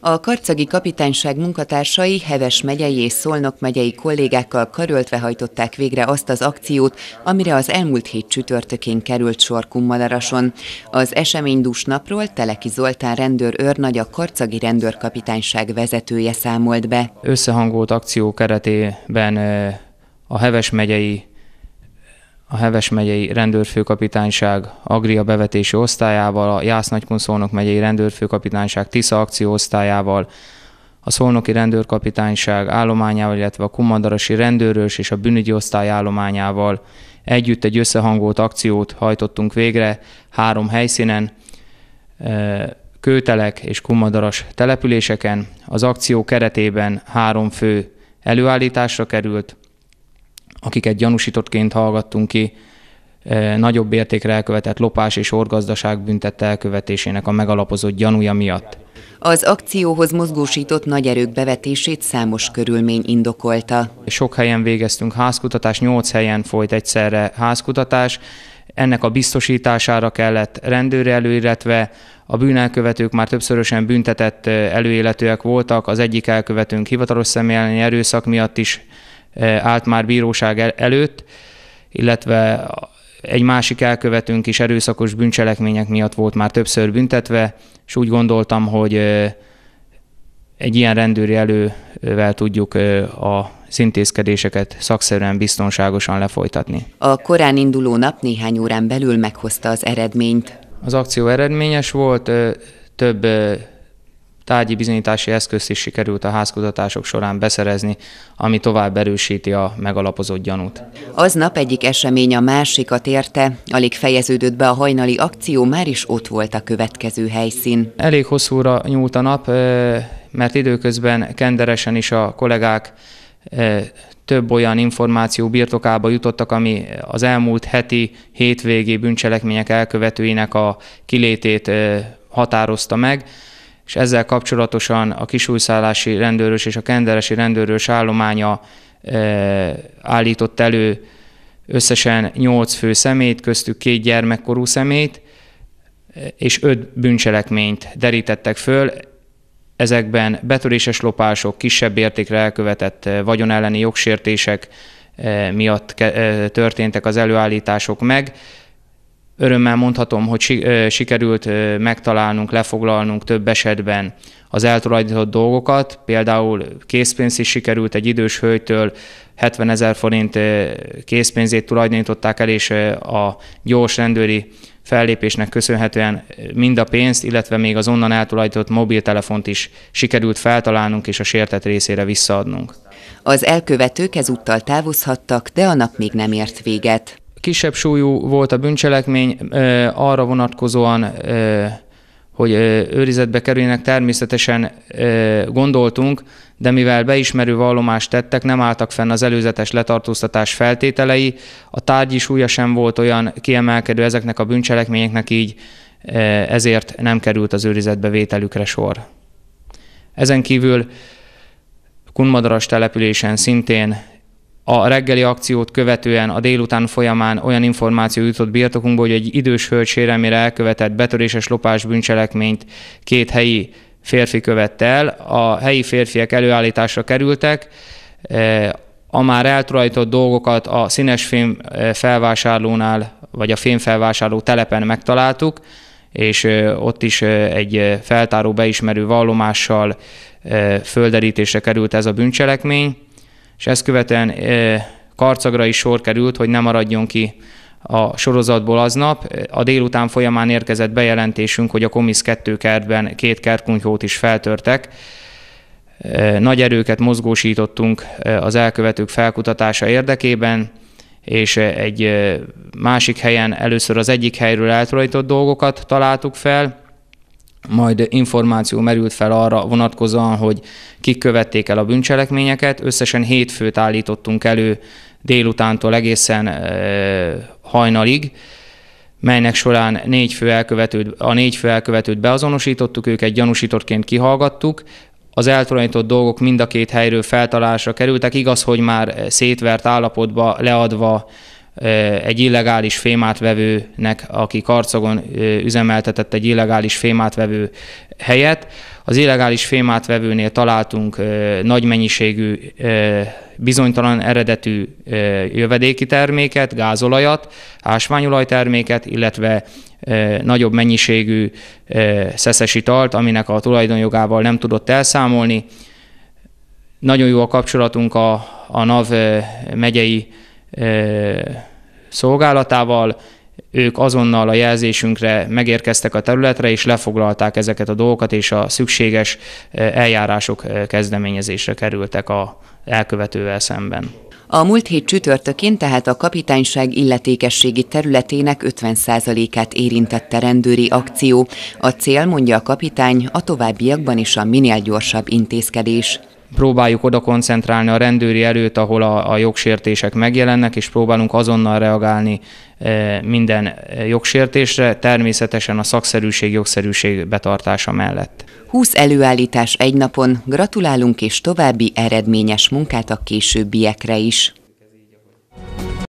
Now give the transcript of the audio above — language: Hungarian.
A karcagi kapitányság munkatársai Heves megyei és Szolnok megyei kollégákkal karöltve hajtották végre azt az akciót, amire az elmúlt hét csütörtökén került sor Kummalarason. Az eseménydús napról Teleki Zoltán rendőr őrnagy a karcagi rendőrkapitányság vezetője számolt be. Összehangolt akció keretében eh, a Heves megyei a Heves megyei rendőrfőkapitányság Agria bevetési osztályával, a Jász Nagykun Szolnok megyei rendőrfőkapitányság Tisza akció osztályával, a Szolnoki rendőrkapitányság állományával, illetve a Kumandarasi rendőrös és a bűnügyi osztály állományával együtt egy összehangolt akciót hajtottunk végre három helyszínen, eh, kőtelek és kumadaras településeken. Az akció keretében három fő előállításra került, akiket gyanúsítottként hallgattunk ki, e, nagyobb értékre elkövetett lopás és orgazdaság büntette elkövetésének a megalapozott gyanúja miatt. Az akcióhoz mozgósított nagy erők bevetését számos körülmény indokolta. Sok helyen végeztünk házkutatás nyolc helyen folyt egyszerre házkutatás, ennek a biztosítására kellett rendőr előilletve, a bűnelkövetők már többszörösen büntetett e, előéletűek voltak, az egyik elkövetőnk hivatalos személyen erőszak miatt is E, állt már bíróság előtt, illetve egy másik elkövetőnk is erőszakos bűncselekmények miatt volt már többször büntetve, és úgy gondoltam, hogy e, egy ilyen rendőri elővel tudjuk e, a szintézkedéseket szakszerűen biztonságosan lefolytatni. A korán induló nap néhány órán belül meghozta az eredményt. Az akció eredményes volt, több tárgyi bizonyítási eszközt is sikerült a házkutatások során beszerezni, ami tovább erősíti a megalapozott gyanút. Aznap egyik esemény a másikat érte, alig fejeződött be a hajnali akció, már is ott volt a következő helyszín. Elég hosszúra nyúlt a nap, mert időközben kenderesen is a kollégák több olyan információ birtokába jutottak, ami az elmúlt heti, hétvégi bűncselekmények elkövetőinek a kilétét határozta meg és ezzel kapcsolatosan a kisújszállási rendőrös és a kenderesi rendőrös állománya eh, állított elő összesen 8 fő szemét, köztük két gyermekkorú szemét, eh, és öt bűncselekményt derítettek föl, ezekben betöréses lopások, kisebb értékre elkövetett eh, vagyonelleni jogsértések miatt történtek az előállítások meg, Örömmel mondhatom, hogy sikerült megtalálnunk, lefoglalnunk több esetben az eltulajdított dolgokat, például készpénz is sikerült egy idős hölgytől 70 ezer forint készpénzét tulajdonították el, és a gyors rendőri fellépésnek köszönhetően mind a pénzt, illetve még az onnan eltulajdított mobiltelefont is sikerült feltalálnunk és a sértett részére visszaadnunk. Az elkövetők ezúttal távozhattak, de a nap még nem ért véget. Kisebb súlyú volt a bűncselekmény, arra vonatkozóan, hogy őrizetbe kerüljenek, természetesen gondoltunk, de mivel beismerő vallomást tettek, nem álltak fenn az előzetes letartóztatás feltételei, a tárgyi súlya sem volt olyan kiemelkedő ezeknek a bűncselekményeknek, így ezért nem került az őrizetbe vételükre sor. Ezen kívül Kunmadaras településen szintén a reggeli akciót követően a délután folyamán olyan információ jutott birtokunkból, hogy egy idős hölgy sérelmére elkövetett betöréses lopás bűncselekményt két helyi férfi követte el. A helyi férfiak előállításra kerültek, e, a már eltrajtott dolgokat a színes fém e, felvásárlónál, vagy a fémfelvásárló telepen megtaláltuk, és e, ott is egy feltáró beismerő vallomással földerítésre került ez a bűncselekmény és ezt követően karcagra is sor került, hogy nem maradjon ki a sorozatból aznap. A délután folyamán érkezett bejelentésünk, hogy a komisz kettő kertben két kertkunyhót is feltörtek. Nagy erőket mozgósítottunk az elkövetők felkutatása érdekében, és egy másik helyen először az egyik helyről eltulajdított dolgokat találtuk fel, majd információ merült fel arra vonatkozóan, hogy kik követték el a bűncselekményeket. Összesen hét főt állítottunk elő délutántól egészen hajnalig melynek során négy fő elkövetőt, a négy fő elkövetőt beazonosítottuk, őket gyanúsítottként kihallgattuk, az eltulajdított dolgok mind a két helyről feltalálásra kerültek, igaz, hogy már szétvert állapotba leadva egy illegális fémátvevőnek, aki karcogon üzemeltetett egy illegális fémátvevő helyet. Az illegális fémátvevőnél találtunk nagy mennyiségű bizonytalan eredetű jövedéki terméket, gázolajat, ásványolajterméket, illetve nagyobb mennyiségű szeszes italt, aminek a tulajdonjogával nem tudott elszámolni. Nagyon jó a kapcsolatunk a, a NAV megyei szolgálatával, ők azonnal a jelzésünkre megérkeztek a területre, és lefoglalták ezeket a dolgokat, és a szükséges eljárások kezdeményezésre kerültek a elkövetővel szemben. A múlt hét csütörtökén tehát a kapitányság illetékességi területének 50%-át érintette rendőri akció. A cél, mondja a kapitány, a továbbiakban is a minél gyorsabb intézkedés próbáljuk oda koncentrálni a rendőri erőt, ahol a, a jogsértések megjelennek, és próbálunk azonnal reagálni e, minden e, jogsértésre, természetesen a szakszerűség, jogszerűség betartása mellett. 20 előállítás egy napon, gratulálunk és további eredményes munkát a későbbiekre is.